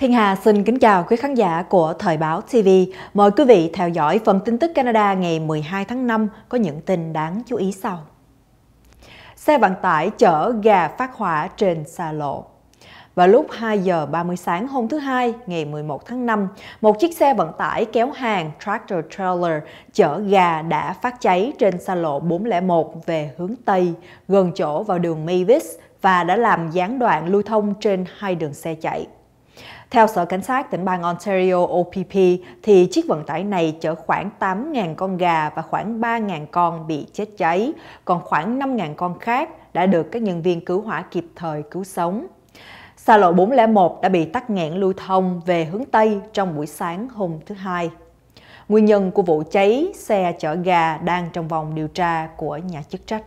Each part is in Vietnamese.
Thiên Hà xin kính chào quý khán giả của Thời báo TV. Mời quý vị theo dõi phần tin tức Canada ngày 12 tháng 5 có những tin đáng chú ý sau. Xe vận tải chở gà phát hỏa trên xa lộ. Vào lúc 2 giờ 30 sáng hôm thứ Hai, ngày 11 tháng 5, một chiếc xe vận tải kéo hàng tractor trailer chở gà đã phát cháy trên xa lộ 401 về hướng Tây, gần chỗ vào đường Mavis và đã làm gián đoạn lưu thông trên hai đường xe chạy. Theo Sở Cảnh sát tỉnh bang Ontario OPP, thì chiếc vận tải này chở khoảng 8.000 con gà và khoảng 3.000 con bị chết cháy, còn khoảng 5.000 con khác đã được các nhân viên cứu hỏa kịp thời cứu sống. Xa lộ 401 đã bị tắt nghẽn lưu thông về hướng Tây trong buổi sáng hôm thứ Hai. Nguyên nhân của vụ cháy xe chở gà đang trong vòng điều tra của nhà chức trách.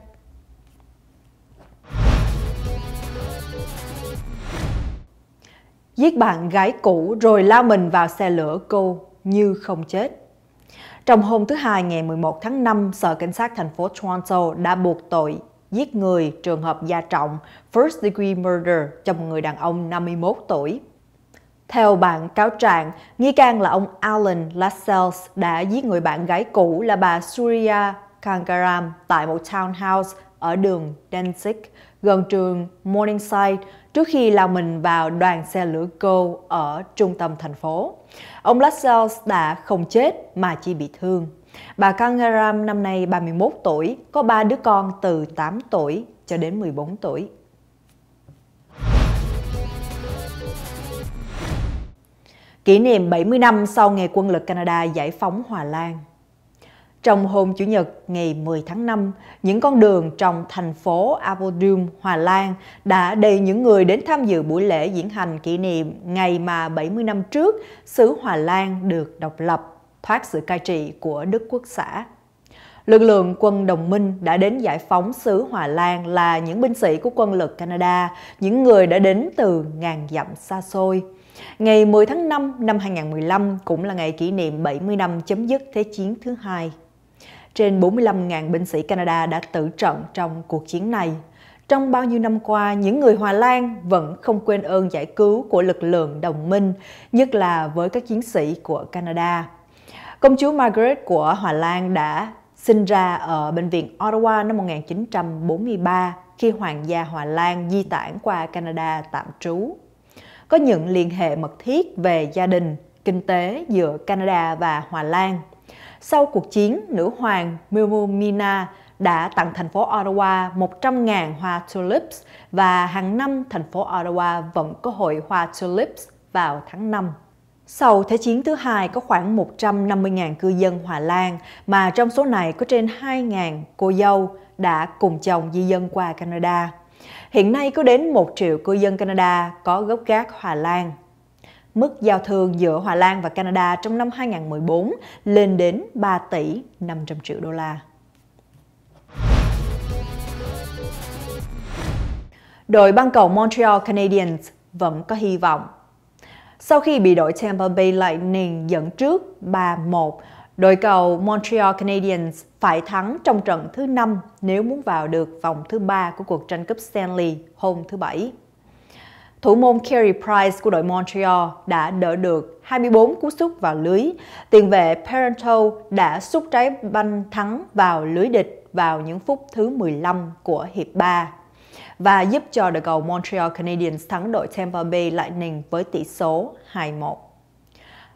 giết bạn gái cũ rồi lao mình vào xe lửa cô như không chết. Trong hôm thứ Hai ngày 11 tháng 5, Sở Cảnh sát thành phố Toronto đã buộc tội giết người trường hợp gia trọng First Degree Murder cho một người đàn ông 51 tuổi. Theo bản cáo trạng, nghi can là ông Alan Lascelles đã giết người bạn gái cũ là bà Surya Kangaram tại một townhouse ở đường Danzig gần trường Morningside trước khi lao mình vào đoàn xe lửa cô ở trung tâm thành phố. Ông Lascelles đã không chết mà chỉ bị thương. Bà Kangaram năm nay 31 tuổi, có 3 đứa con từ 8 tuổi cho đến 14 tuổi. Kỷ niệm 70 năm sau ngày quân lực Canada giải phóng Hòa Lan – trong hôm Chủ nhật ngày 10 tháng 5, những con đường trong thành phố Apodium, Hòa Lan đã đầy những người đến tham dự buổi lễ diễn hành kỷ niệm ngày mà 70 năm trước xứ Hòa Lan được độc lập, thoát sự cai trị của Đức Quốc xã. Lực lượng quân đồng minh đã đến giải phóng xứ Hòa Lan là những binh sĩ của quân lực Canada, những người đã đến từ ngàn dặm xa xôi. Ngày 10 tháng 5 năm 2015 cũng là ngày kỷ niệm 70 năm chấm dứt Thế chiến thứ hai trên 45.000 binh sĩ Canada đã tử trận trong cuộc chiến này. Trong bao nhiêu năm qua, những người Hòa Lan vẫn không quên ơn giải cứu của lực lượng đồng minh, nhất là với các chiến sĩ của Canada. Công chúa Margaret của Hòa Lan đã sinh ra ở bệnh viện Ottawa năm 1943 khi hoàng gia Hòa Lan di tản qua Canada tạm trú. Có những liên hệ mật thiết về gia đình, kinh tế giữa Canada và Hòa Lan. Sau cuộc chiến, nữ hoàng Wilhelmina đã tặng thành phố Ottawa 100.000 hoa tulips và hàng năm thành phố Ottawa vẫn có hội hoa tulips vào tháng 5. Sau Thế chiến thứ hai có khoảng 150.000 cư dân Hòa Lan, mà trong số này có trên 2.000 cô dâu đã cùng chồng di dân qua Canada. Hiện nay có đến 1 triệu cư dân Canada có gốc gác Hòa Lan mức giao thương giữa Hòa Lan và Canada trong năm 2014 lên đến 3 tỷ 500 triệu đô la. Đội băng cầu Montreal Canadiens vẫn có hy vọng. Sau khi bị đội Tampa Bay Lightning dẫn trước 3-1, đội cầu Montreal Canadiens phải thắng trong trận thứ 5 nếu muốn vào được vòng thứ 3 của cuộc tranh cúp Stanley hôm thứ Bảy thủ môn Carey Price của đội Montreal đã đỡ được 24 cú sút vào lưới. Tiền vệ Parental đã sút trái banh thắng vào lưới địch vào những phút thứ 15 của hiệp 3 và giúp cho đội cầu Montreal Canadiens thắng đội Tampa Bay Lightning với tỷ số 2-1.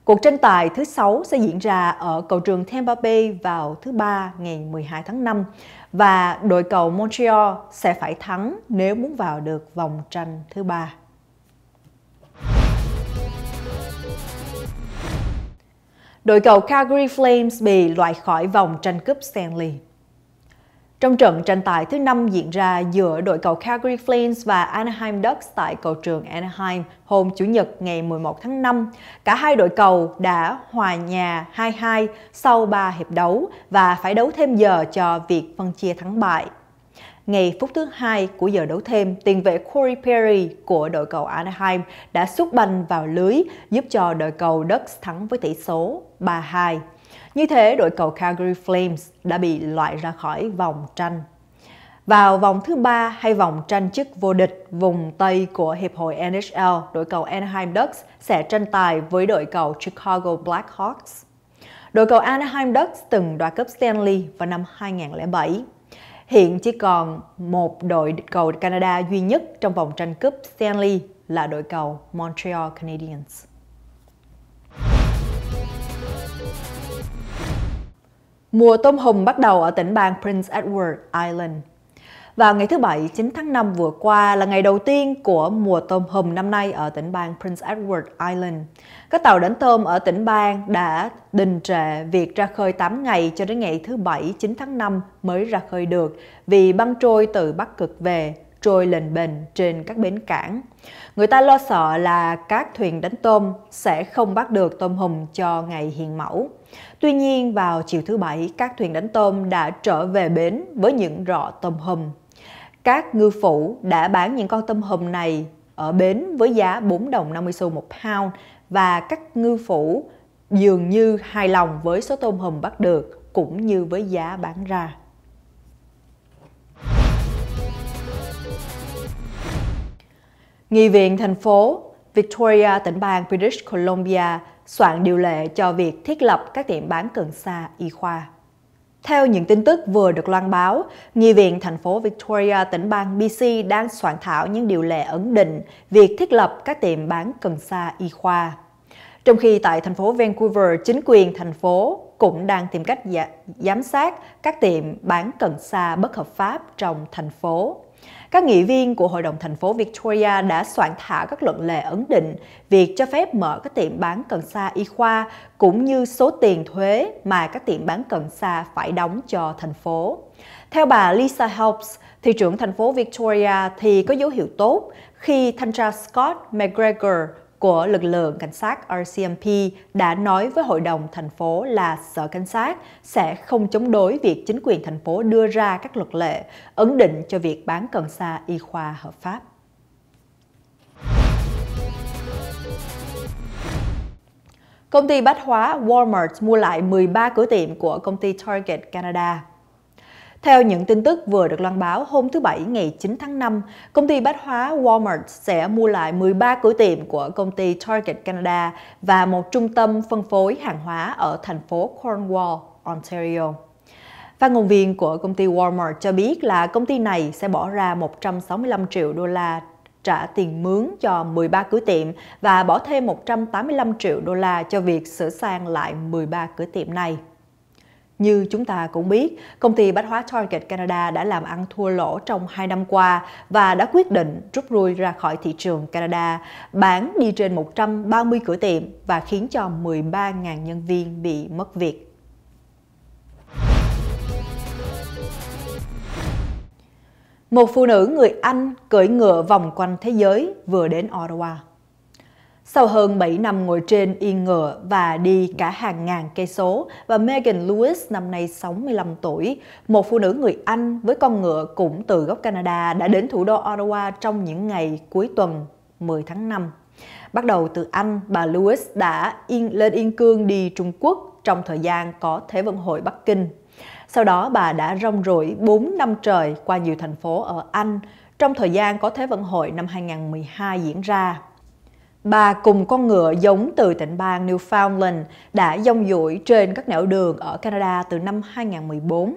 Cuộc tranh tài thứ 6 sẽ diễn ra ở cầu trường Tampa Bay vào thứ Ba ngày 12 tháng 5 và đội cầu Montreal sẽ phải thắng nếu muốn vào được vòng tranh thứ ba. đội cầu Calgary Flames bị loại khỏi vòng tranh cúp Stanley. Trong trận tranh tài thứ năm diễn ra giữa đội cầu Calgary Flames và Anaheim Ducks tại cầu trường Anaheim hôm Chủ nhật ngày 11 tháng 5, cả hai đội cầu đã hòa nhà 2-2 sau 3 hiệp đấu và phải đấu thêm giờ cho việc phân chia thắng bại. Ngày phút thứ hai của giờ đấu thêm, tiền vệ Corey Perry của đội cầu Anaheim đã sút banh vào lưới giúp cho đội cầu Ducks thắng với tỷ số 3-2. Như thế, đội cầu Calgary Flames đã bị loại ra khỏi vòng tranh. Vào vòng thứ ba hay vòng tranh chức vô địch vùng Tây của Hiệp hội NHL, đội cầu Anaheim Ducks sẽ tranh tài với đội cầu Chicago Blackhawks. Đội cầu Anaheim Ducks từng đoạt cúp Stanley vào năm 2007. Hiện chỉ còn một đội cầu Canada duy nhất trong vòng tranh cúp Stanley là đội cầu Montreal Canadiens. Mùa tôm hùm bắt đầu ở tỉnh bang Prince Edward Island, vào ngày thứ Bảy 9 tháng 5 vừa qua là ngày đầu tiên của mùa tôm hùm năm nay ở tỉnh bang Prince Edward Island. Các tàu đánh tôm ở tỉnh bang đã đình trệ việc ra khơi 8 ngày cho đến ngày thứ Bảy 9 tháng 5 mới ra khơi được vì băng trôi từ Bắc Cực về trôi lên bềnh trên các bến cảng. Người ta lo sợ là các thuyền đánh tôm sẽ không bắt được tôm hùm cho ngày hiền mẫu. Tuy nhiên, vào chiều thứ Bảy, các thuyền đánh tôm đã trở về bến với những rọ tôm hùm các ngư phủ đã bán những con tôm hùm này ở bến với giá 4 đồng 50 xu một pound và các ngư phủ dường như hài lòng với số tôm hùm bắt được cũng như với giá bán ra. Nghị viện thành phố Victoria, tỉnh bang British Columbia soạn điều lệ cho việc thiết lập các tiệm bán cần sa y khoa. Theo những tin tức vừa được loan báo, Nghị viện thành phố Victoria, tỉnh bang BC đang soạn thảo những điều lệ ấn định việc thiết lập các tiệm bán cần sa y khoa. Trong khi tại thành phố Vancouver, chính quyền thành phố cũng đang tìm cách dạ-, giám sát các tiệm bán cần sa bất hợp pháp trong thành phố. Các nghị viên của Hội đồng thành phố Victoria đã soạn thảo các luận lệ ấn định việc cho phép mở các tiệm bán cần sa y khoa cũng như số tiền thuế mà các tiệm bán cần sa phải đóng cho thành phố. Theo bà Lisa Helps, thị trưởng thành phố Victoria thì có dấu hiệu tốt khi thanh tra Scott McGregor của lực lượng cảnh sát RCMP đã nói với hội đồng thành phố là sở cảnh sát sẽ không chống đối việc chính quyền thành phố đưa ra các luật lệ ấn định cho việc bán cần sa y khoa hợp pháp. Công ty bách hóa Walmart mua lại 13 cửa tiệm của công ty Target Canada. Theo những tin tức vừa được loan báo, hôm thứ Bảy ngày 9 tháng 5, công ty bách hóa Walmart sẽ mua lại 13 cửa tiệm của công ty Target Canada và một trung tâm phân phối hàng hóa ở thành phố Cornwall, Ontario. Phát ngôn viên của công ty Walmart cho biết là công ty này sẽ bỏ ra 165 triệu đô la trả tiền mướn cho 13 cửa tiệm và bỏ thêm 185 triệu đô la cho việc sửa sang lại 13 cửa tiệm này. Như chúng ta cũng biết, công ty bách hóa Target Canada đã làm ăn thua lỗ trong 2 năm qua và đã quyết định rút lui ra khỏi thị trường Canada, bán đi trên 130 cửa tiệm và khiến cho 13.000 nhân viên bị mất việc. Một phụ nữ người Anh cưỡi ngựa vòng quanh thế giới vừa đến Ottawa. Sau hơn 7 năm ngồi trên yên ngựa và đi cả hàng ngàn cây số, và Megan Lewis năm nay 65 tuổi, một phụ nữ người Anh với con ngựa cũng từ gốc Canada đã đến thủ đô Ottawa trong những ngày cuối tuần 10 tháng 5. Bắt đầu từ Anh, bà Lewis đã yên, lên Yên Cương đi Trung Quốc trong thời gian có Thế vận hội Bắc Kinh. Sau đó bà đã rong ruổi 4 năm trời qua nhiều thành phố ở Anh trong thời gian có Thế vận hội năm 2012 diễn ra. Bà cùng con ngựa giống từ tỉnh bang Newfoundland đã dông dũi trên các nẻo đường ở Canada từ năm 2014.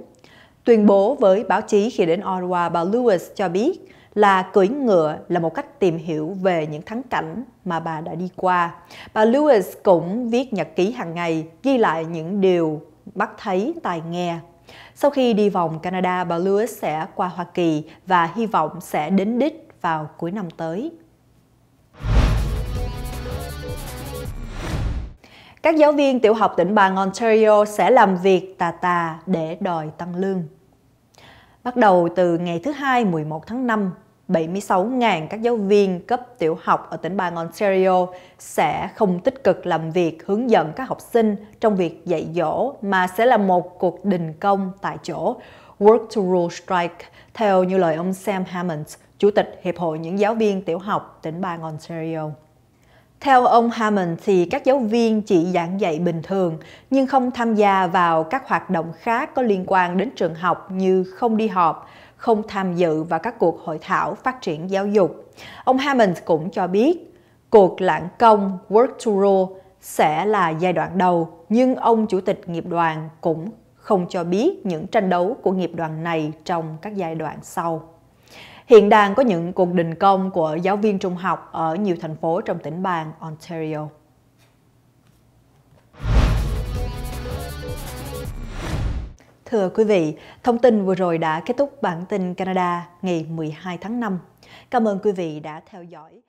Tuyên bố với báo chí khi đến Ottawa, bà Lewis cho biết là cưỡi ngựa là một cách tìm hiểu về những thắng cảnh mà bà đã đi qua. Bà Lewis cũng viết nhật ký hàng ngày, ghi lại những điều bắt thấy tai nghe. Sau khi đi vòng Canada, bà Lewis sẽ qua Hoa Kỳ và hy vọng sẽ đến đích vào cuối năm tới. Các giáo viên tiểu học tỉnh bang Ontario sẽ làm việc tà tà để đòi tăng lương. Bắt đầu từ ngày thứ Hai 11 tháng 5, 76.000 các giáo viên cấp tiểu học ở tỉnh bang Ontario sẽ không tích cực làm việc hướng dẫn các học sinh trong việc dạy dỗ mà sẽ là một cuộc đình công tại chỗ, Work to Rule Strike, theo như lời ông Sam Hammond, Chủ tịch Hiệp hội những giáo viên tiểu học tỉnh bang Ontario. Theo ông Hammond thì các giáo viên chỉ giảng dạy bình thường nhưng không tham gia vào các hoạt động khác có liên quan đến trường học như không đi họp, không tham dự vào các cuộc hội thảo phát triển giáo dục. Ông Hammond cũng cho biết cuộc lãng công Work to Roll sẽ là giai đoạn đầu nhưng ông chủ tịch nghiệp đoàn cũng không cho biết những tranh đấu của nghiệp đoàn này trong các giai đoạn sau. Hiện đang có những cuộc đình công của giáo viên trung học ở nhiều thành phố trong tỉnh bang Ontario. Thưa quý vị, thông tin vừa rồi đã kết thúc bản tin Canada ngày 12 tháng 5. Cảm ơn quý vị đã theo dõi.